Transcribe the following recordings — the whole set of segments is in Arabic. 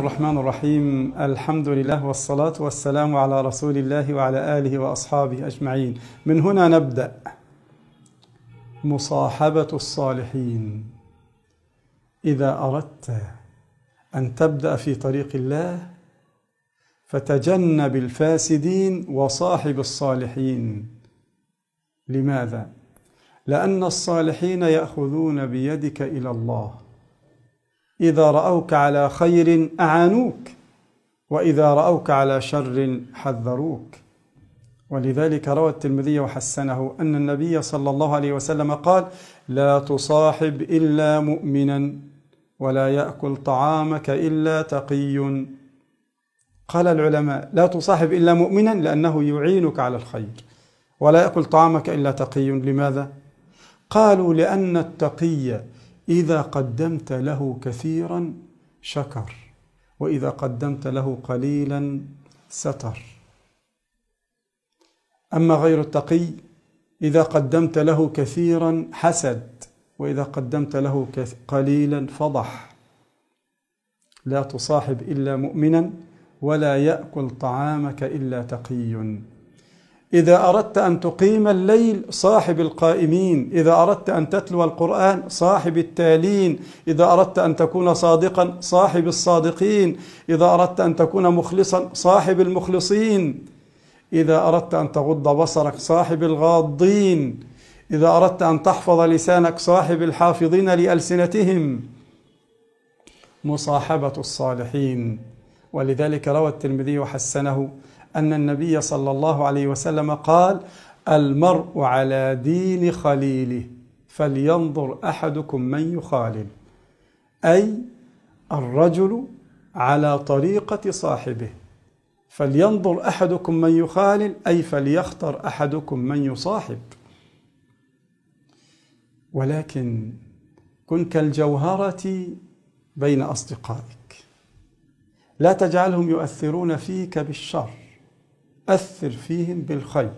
الرحمن الرحيم الحمد لله والصلاة والسلام على رسول الله وعلى آله وأصحابه أجمعين من هنا نبدأ مصاحبة الصالحين إذا أردت أن تبدأ في طريق الله فتجنب الفاسدين وصاحب الصالحين لماذا؟ لأن الصالحين يأخذون بيدك إلى الله إذا رأوك على خير أعانوك وإذا رأوك على شر حذروك ولذلك روى الترمذي وحسنه أن النبي صلى الله عليه وسلم قال لا تصاحب إلا مؤمنا ولا يأكل طعامك إلا تقي قال العلماء لا تصاحب إلا مؤمنا لأنه يعينك على الخير ولا يأكل طعامك إلا تقي لماذا؟ قالوا لأن التقي إذا قدمت له كثيرا شكر وإذا قدمت له قليلا ستر أما غير التقي إذا قدمت له كثيرا حسد وإذا قدمت له قليلا فضح لا تصاحب إلا مؤمنا ولا يأكل طعامك إلا تقي إذا أردت أن تقيم الليل صاحب القائمين إذا أردت أن تتلو القرآن صاحب التالين إذا أردت أن تكون صادقا صاحب الصادقين إذا أردت أن تكون مخلصا صاحب المخلصين إذا أردت أن تغض بصرك صاحب الغاضين إذا أردت أن تحفظ لسانك صاحب الحافظين لألسنتهم مصاحبة الصالحين ولذلك روى الترمذي وحسنه أن النبي صلى الله عليه وسلم قال المرء على دين خليله فلينظر أحدكم من يخالل أي الرجل على طريقة صاحبه فلينظر أحدكم من يخالل أي فليختر أحدكم من يصاحب ولكن كن كالجوهرة بين أصدقائك لا تجعلهم يؤثرون فيك بالشر أثر فيهم بالخير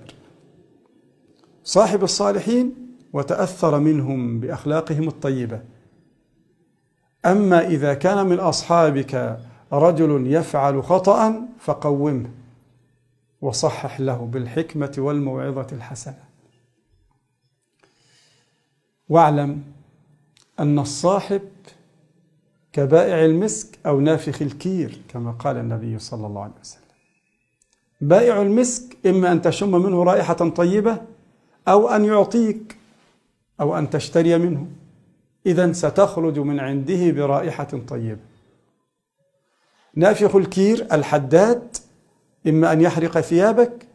صاحب الصالحين وتأثر منهم بأخلاقهم الطيبة أما إذا كان من أصحابك رجل يفعل خطأ فقومه وصحح له بالحكمة والموعظة الحسنة واعلم أن الصاحب كبائع المسك أو نافخ الكير كما قال النبي صلى الله عليه وسلم بائع المسك إما أن تشم منه رائحة طيبة أو أن يعطيك أو أن تشتري منه إذا ستخرج من عنده برائحة طيبة نافخ الكير الحداد إما أن يحرق ثيابك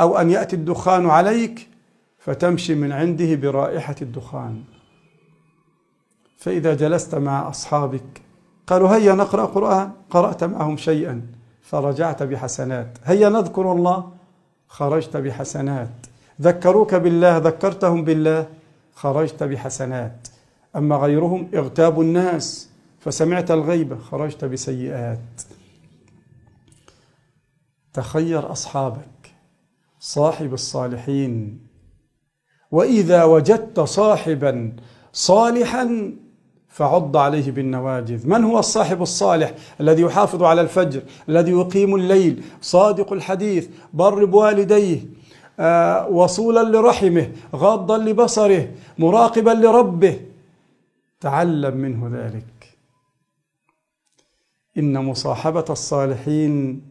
أو أن يأتي الدخان عليك فتمشي من عنده برائحة الدخان فإذا جلست مع أصحابك قالوا هيا نقرأ قرآن قرأت معهم شيئا فرجعت بحسنات هيا نذكر الله خرجت بحسنات ذكروك بالله ذكرتهم بالله خرجت بحسنات أما غيرهم اغتابوا الناس فسمعت الغيبة خرجت بسيئات تخير أصحابك صاحب الصالحين وإذا وجدت صاحبا صالحا فعض عليه بالنواجذ من هو الصاحب الصالح الذي يحافظ على الفجر الذي يقيم الليل صادق الحديث بر بوالديه آه، وصولا لرحمه غاضا لبصره مراقبا لربه تعلم منه ذلك ان مصاحبه الصالحين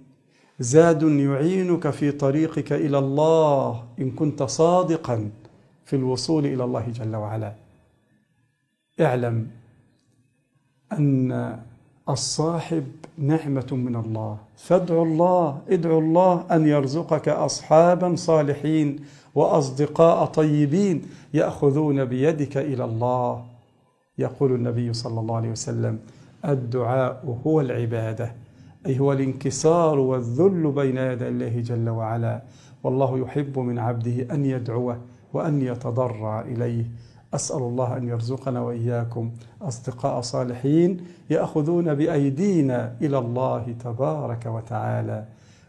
زاد يعينك في طريقك الى الله ان كنت صادقا في الوصول الى الله جل وعلا اعلم أن الصاحب نعمة من الله فادعوا الله ادعوا الله أن يرزقك أصحابا صالحين وأصدقاء طيبين يأخذون بيدك إلى الله يقول النبي صلى الله عليه وسلم الدعاء هو العبادة أي هو الانكسار والذل بين يدي الله جل وعلا والله يحب من عبده أن يدعوه وأن يتضرع إليه أسأل الله أن يرزقنا وإياكم أصدقاء صالحين يأخذون بأيدينا إلى الله تبارك وتعالى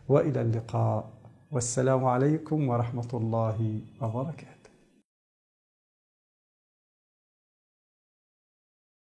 وإلى اللقاء والسلام عليكم ورحمة الله وبركاته